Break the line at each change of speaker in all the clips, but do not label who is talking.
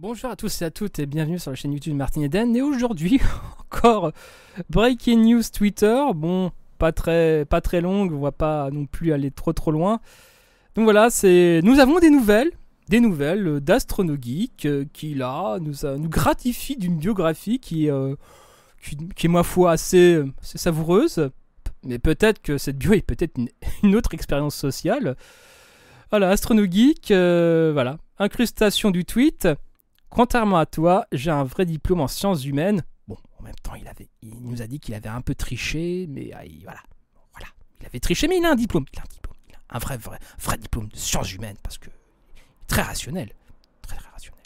Bonjour à tous et à toutes et bienvenue sur la chaîne YouTube Martin Eden et aujourd'hui encore breaking news Twitter. Bon, pas très pas très longue, on va pas non plus aller trop trop loin. Donc voilà, c'est nous avons des nouvelles, des nouvelles d'AstronoGeek euh, qui là nous gratifie d'une biographie euh, qui, qui, est ma foi assez, savoureuse, mais peut-être que cette bio est peut-être une, autre expérience sociale. Voilà, AstronoGeek, euh, voilà, incrustation du tweet. Contrairement à toi, j'ai un vrai diplôme en sciences humaines.
Bon, en même temps, il, avait,
nous a dit qu'il avait un peu triché, mais ah, voilà. Il avait triché, mais il a un diplôme. Il a un diplôme. un vrai, vrai, vrai diplôme de sciences humaines, parce que très rationnel. Très, très rationnel.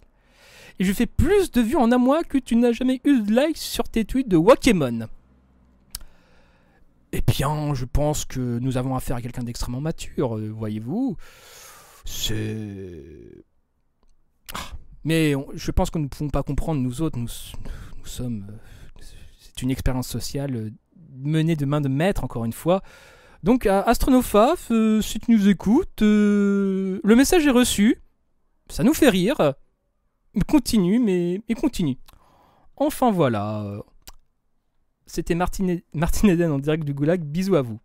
Et je fais plus de vues en un mois que tu n'as jamais eu de likes sur tes tweets de Wakemon. Eh bien, je pense que nous avons affaire à quelqu'un d'extrêmement mature, euh, voyez-vous. C'est mais je pense que nous ne pouvons pas comprendre, nous autres, nous, sommes. Euh, c'est une expérience sociale euh, menée de main de maître, encore une fois. Donc, Astronophaf, euh, si tu nous écoutes, le message est reçu. Ça nous fait rire. Continue, mais, continue. Enfin voilà. C'était Martin Martin Eden en direct du Goulag. Bisous à vous.